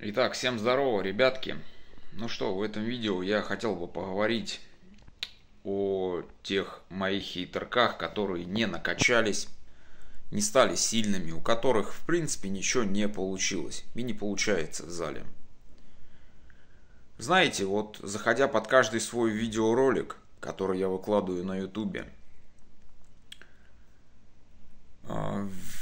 Итак, всем здорово, ребятки. Ну что, в этом видео я хотел бы поговорить о тех моих хейтерках, которые не накачались, не стали сильными, у которых в принципе ничего не получилось и не получается в зале. Знаете, вот заходя под каждый свой видеоролик, который я выкладываю на YouTube,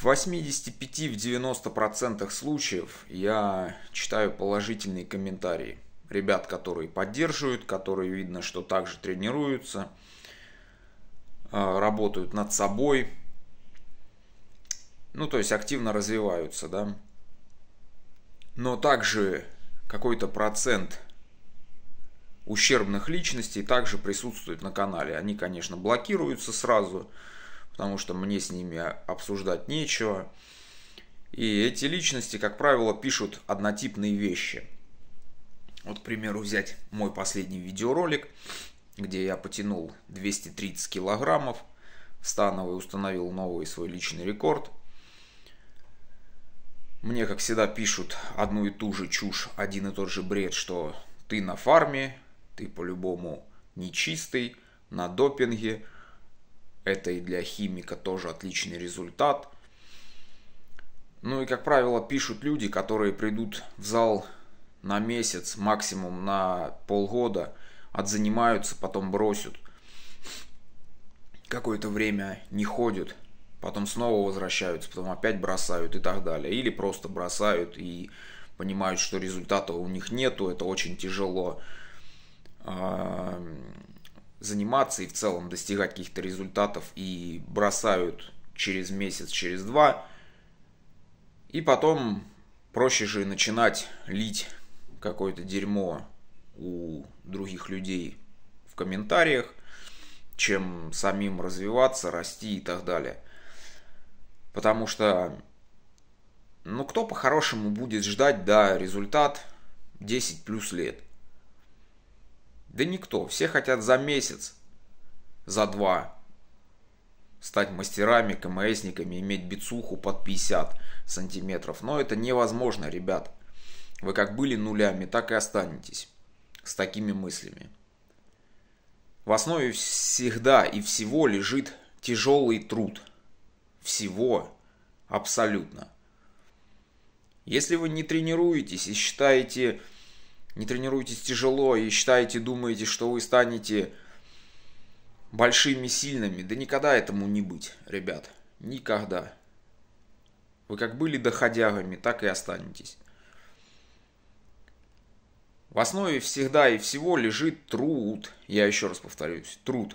85 в 90% случаев я читаю положительные комментарии. Ребят, которые поддерживают, которые видно, что также тренируются, а, работают над собой. Ну, то есть активно развиваются, да. Но также какой-то процент ущербных личностей также присутствует на канале. Они, конечно, блокируются сразу, потому что мне с ними обсуждать нечего. И эти личности, как правило, пишут однотипные вещи. Вот, к примеру, взять мой последний видеоролик, где я потянул 230 килограммов, становый установил новый свой личный рекорд. Мне, как всегда, пишут одну и ту же чушь, один и тот же бред, что ты на фарме, ты по-любому нечистый, на допинге – это и для химика тоже отличный результат. Ну и, как правило, пишут люди, которые придут в зал на месяц, максимум на полгода, отзанимаются, потом бросят. Какое-то время не ходят, потом снова возвращаются, потом опять бросают и так далее. Или просто бросают и понимают, что результата у них нету, это очень тяжело заниматься и в целом достигать каких-то результатов и бросают через месяц, через два. И потом проще же начинать лить какое-то дерьмо у других людей в комментариях, чем самим развиваться, расти и так далее. Потому что, ну кто по-хорошему будет ждать, да, результат 10 плюс лет. Да никто, все хотят за месяц, за два. Стать мастерами, КМСниками, иметь бицуху под 50 сантиметров. Но это невозможно, ребят. Вы как были нулями, так и останетесь с такими мыслями. В основе всегда и всего лежит тяжелый труд. Всего. Абсолютно. Если вы не тренируетесь и считаете не тренируетесь тяжело и считаете, думаете, что вы станете большими, сильными. Да никогда этому не быть, ребят. Никогда. Вы как были доходягами, так и останетесь. В основе всегда и всего лежит труд. Я еще раз повторюсь, труд.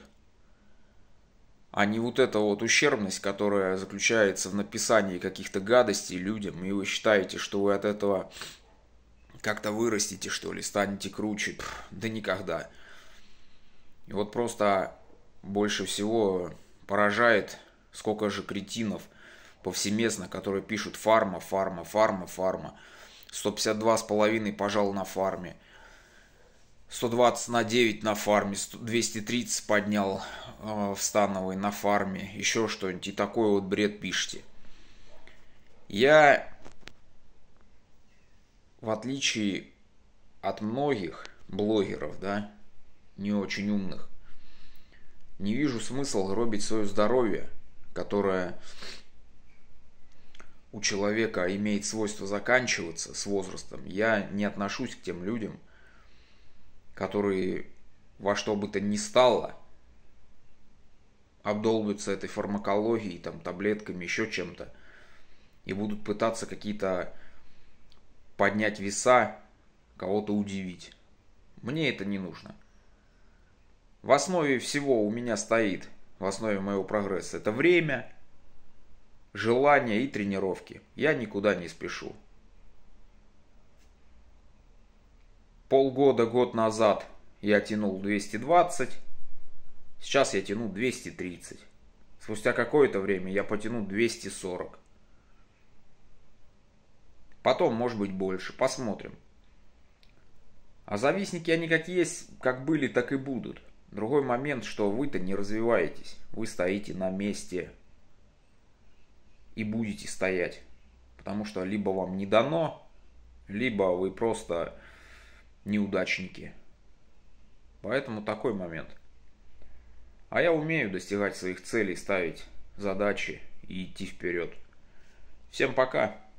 А не вот эта вот ущербность, которая заключается в написании каких-то гадостей людям, и вы считаете, что вы от этого как-то вырастите, что ли, станете круче. Пфф, да никогда. И вот просто больше всего поражает, сколько же кретинов повсеместно, которые пишут фарма, фарма, фарма, фарма. 152 с половиной пожал на фарме. 120 на 9 на фарме, 230 поднял э, в становой на фарме, еще что-нибудь. И такой вот бред пишите. Я в отличие от многих блогеров, да, не очень умных, не вижу смысла гробить свое здоровье, которое у человека имеет свойство заканчиваться с возрастом. Я не отношусь к тем людям, которые во что бы то ни стало обдолбятся этой фармакологией, там, таблетками, еще чем-то, и будут пытаться какие-то поднять веса, кого-то удивить. Мне это не нужно. В основе всего у меня стоит, в основе моего прогресса, это время, желание и тренировки. Я никуда не спешу. Полгода, год назад я тянул 220, сейчас я тяну 230. Спустя какое-то время я потяну 240. Потом, может быть, больше. Посмотрим. А завистники, они как есть, как были, так и будут. Другой момент, что вы-то не развиваетесь. Вы стоите на месте и будете стоять. Потому что либо вам не дано, либо вы просто неудачники. Поэтому такой момент. А я умею достигать своих целей, ставить задачи и идти вперед. Всем пока!